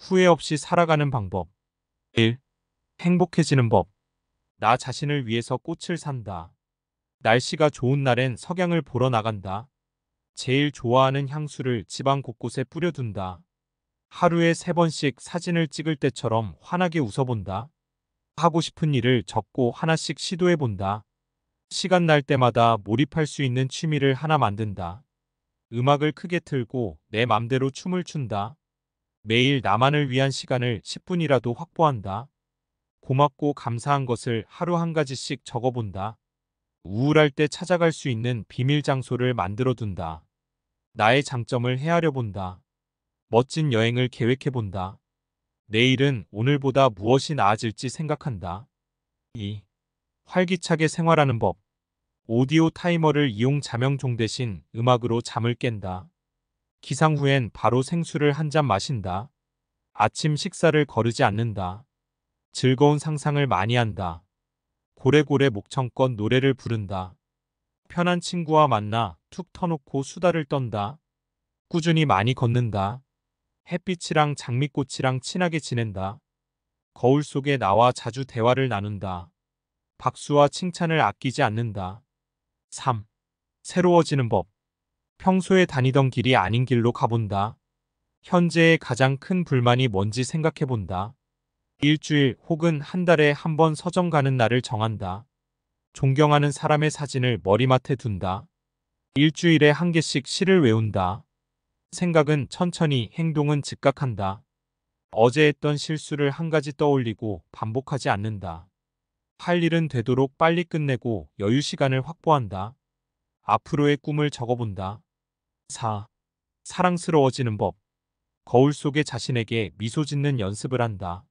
후회 없이 살아가는 방법 1. 행복해지는 법. 나 자신을 위해서 꽃을 산다. 날씨가 좋은 날엔 석양을 보러 나간다. 제일 좋아하는 향수를 지방 곳곳에 뿌려둔다. 하루에 세 번씩 사진을 찍을 때처럼 환하게 웃어본다. 하고 싶은 일을 적고 하나씩 시도해본다. 시간 날 때마다 몰입할 수 있는 취미를 하나 만든다. 음악을 크게 틀고 내 맘대로 춤을 춘다. 매일 나만을 위한 시간을 10분이라도 확보한다. 고맙고 감사한 것을 하루 한 가지씩 적어본다. 우울할 때 찾아갈 수 있는 비밀 장소를 만들어둔다. 나의 장점을 헤아려 본다. 멋진 여행을 계획해 본다. 내일은 오늘보다 무엇이 나아질지 생각한다. 2. 활기차게 생활하는 법. 오디오 타이머를 이용 자명종 대신 음악으로 잠을 깬다. 기상 후엔 바로 생수를 한 잔 마신다. 아침 식사를 거르지 않는다. 즐거운 상상을 많이 한다. 고래고래 목청껏 노래를 부른다. 편한 친구와 만나 툭 터놓고 수다를 떤다. 꾸준히 많이 걷는다. 햇빛이랑 장미꽃이랑 친하게 지낸다. 거울 속에 나와 자주 대화를 나눈다. 박수와 칭찬을 아끼지 않는다. 3. 새로워지는 법 평소에 다니던 길이 아닌 길로 가본다. 현재의 가장 큰 불만이 뭔지 생각해본다. 일주일 혹은 한 달에 한 번 서점 가는 날을 정한다. 존경하는 사람의 사진을 머리맡에 둔다. 일주일에 한 개씩 시를 외운다. 생각은 천천히 행동은 즉각한다. 어제 했던 실수를 한 가지 떠올리고 반복하지 않는다. 할 일은 되도록 빨리 끝내고 여유 시간을 확보한다. 앞으로의 꿈을 적어본다. 4. 사랑스러워지는 법. 거울 속에 자신에게 미소 짓는 연습을 한다.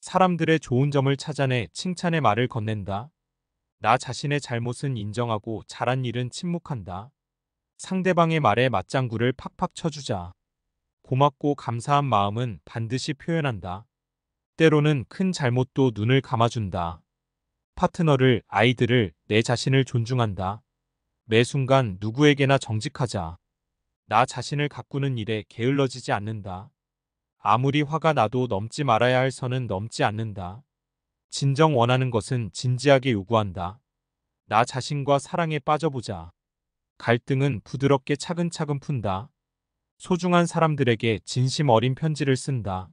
사람들의 좋은 점을 찾아내 칭찬의 말을 건넨다. 나 자신의 잘못은 인정하고 잘한 일은 침묵한다. 상대방의 말에 맞장구를 팍팍 쳐주자. 고맙고 감사한 마음은 반드시 표현한다. 때로는 큰 잘못도 눈을 감아준다. 파트너를, 아이들을, 내 자신을 존중한다. 매 순간 누구에게나 정직하자. 나 자신을 가꾸는 일에 게을러지지 않는다. 아무리 화가 나도 넘지 말아야 할 선은 넘지 않는다. 진정 원하는 것은 진지하게 요구한다. 나 자신과 사랑에 빠져보자. 갈등은 부드럽게 차근차근 푼다. 소중한 사람들에게 진심 어린 편지를 쓴다.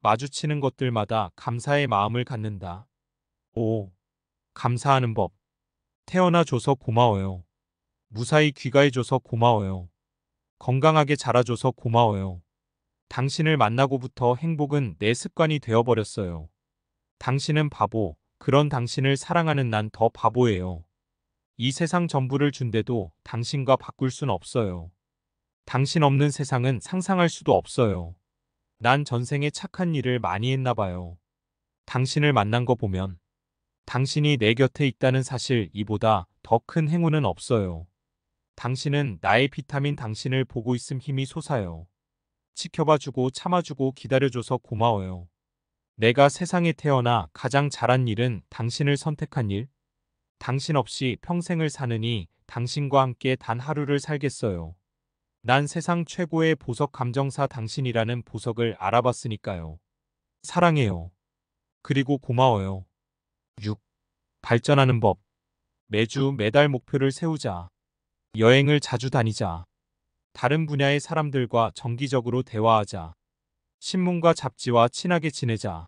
마주치는 것들마다 감사의 마음을 갖는다. 오, 감사하는 법. 태어나 줘서 고마워요. 무사히 귀가해 줘서 고마워요. 건강하게 자라줘서 고마워요. 당신을 만나고부터 행복은 내 습관이 되어버렸어요. 당신은 바보, 그런 당신을 사랑하는 난 더 바보예요. 이 세상 전부를 준대도 당신과 바꿀 순 없어요. 당신 없는 세상은 상상할 수도 없어요. 난 전생에 착한 일을 많이 했나 봐요. 당신을 만난 거 보면 당신이 내 곁에 있다는 사실 이보다 더 큰 행운은 없어요. 당신은 나의 비타민 당신을 보고 있음 힘이 솟아요. 지켜봐주고 참아주고 기다려줘서 고마워요. 내가 세상에 태어나 가장 잘한 일은 당신을 선택한 일. 당신 없이 평생을 사느니 당신과 함께 단 하루를 살겠어요. 난 세상 최고의 보석 감정사 당신이라는 보석을 알아봤으니까요. 사랑해요. 그리고 고마워요. 6. 발전하는 법. 매주 매달 목표를 세우자. 여행을 자주 다니자. 다른 분야의 사람들과 정기적으로 대화하자. 신문과 잡지와 친하게 지내자.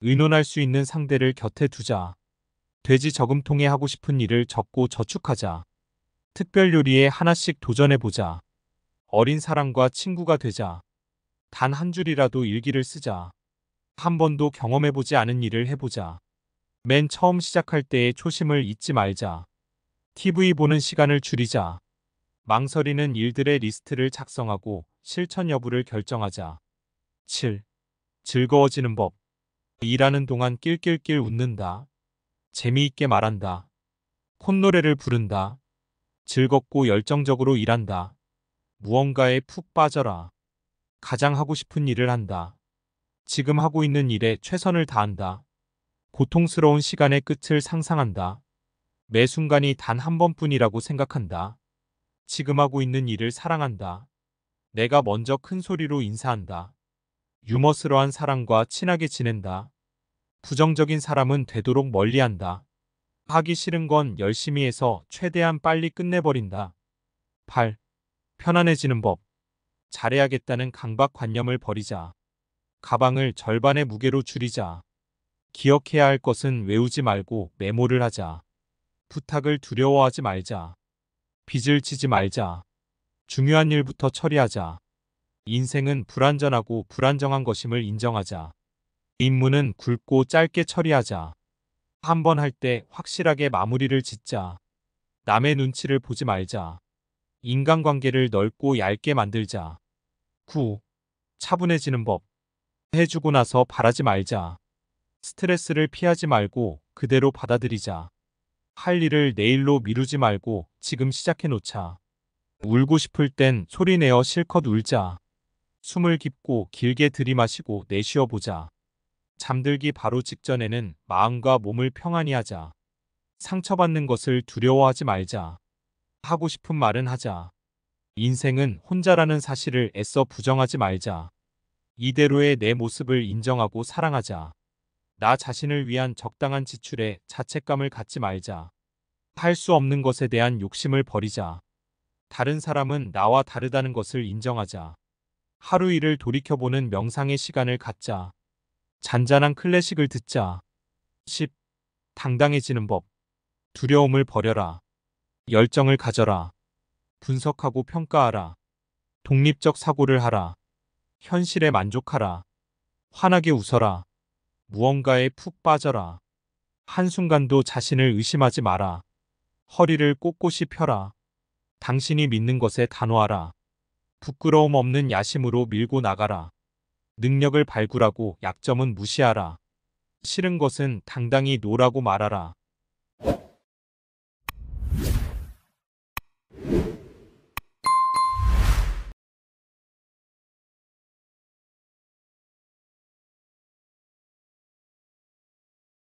의논할 수 있는 상대를 곁에 두자. 돼지 저금통에 하고 싶은 일을 적고 저축하자. 특별 요리에 하나씩 도전해보자. 어린 사람과 친구가 되자. 단 한 줄이라도 일기를 쓰자. 한 번도 경험해보지 않은 일을 해보자. 맨 처음 시작할 때의 초심을 잊지 말자. TV 보는 시간을 줄이자. 망설이는 일들의 리스트를 작성하고 실천 여부를 결정하자. 7. 즐거워지는 법. 일하는 동안 낄낄낄 웃는다. 재미있게 말한다. 콧노래를 부른다. 즐겁고 열정적으로 일한다. 무언가에 푹 빠져라. 가장 하고 싶은 일을 한다. 지금 하고 있는 일에 최선을 다한다. 고통스러운 시간의 끝을 상상한다. 매 순간이 단 한 번뿐이라고 생각한다. 지금 하고 있는 일을 사랑한다. 내가 먼저 큰 소리로 인사한다. 유머스러운 사람과 친하게 지낸다. 부정적인 사람은 되도록 멀리한다. 하기 싫은 건 열심히 해서 최대한 빨리 끝내버린다. 8. 편안해지는 법. 잘해야겠다는 강박관념을 버리자. 가방을 절반의 무게로 줄이자. 기억해야 할 것은 외우지 말고 메모를 하자. 부탁을 두려워하지 말자. 빚을 지지 말자. 중요한 일부터 처리하자. 인생은 불완전하고 불안정한 것임을 인정하자. 임무는 굵고 짧게 처리하자. 한 번 할 때 확실하게 마무리를 짓자. 남의 눈치를 보지 말자. 인간관계를 넓고 얇게 만들자. 9. 차분해지는 법. 해주고 나서 바라지 말자. 스트레스를 피하지 말고 그대로 받아들이자. 할 일을 내일로 미루지 말고 지금 시작해놓자. 울고 싶을 땐 소리내어 실컷 울자. 숨을 깊고 길게 들이마시고 내쉬어보자. 잠들기 바로 직전에는 마음과 몸을 평안히 하자. 상처받는 것을 두려워하지 말자. 하고 싶은 말은 하자. 인생은 혼자라는 사실을 애써 부정하지 말자. 이대로의 내 모습을 인정하고 사랑하자. 나 자신을 위한 적당한 지출에 자책감을 갖지 말자. 할 수 없는 것에 대한 욕심을 버리자. 다른 사람은 나와 다르다는 것을 인정하자. 하루 일을 돌이켜보는 명상의 시간을 갖자. 잔잔한 클래식을 듣자. 10. 당당해지는 법. 두려움을 버려라. 열정을 가져라. 분석하고 평가하라. 독립적 사고를 하라. 현실에 만족하라. 환하게 웃어라. 무언가에 푹 빠져라. 한순간도 자신을 의심하지 마라. 허리를 꼿꼿이 펴라. 당신이 믿는 것에 단호하라. 부끄러움 없는 야심으로 밀고 나가라. 능력을 발굴하고 약점은 무시하라. 싫은 것은 당당히 노라고 말하라.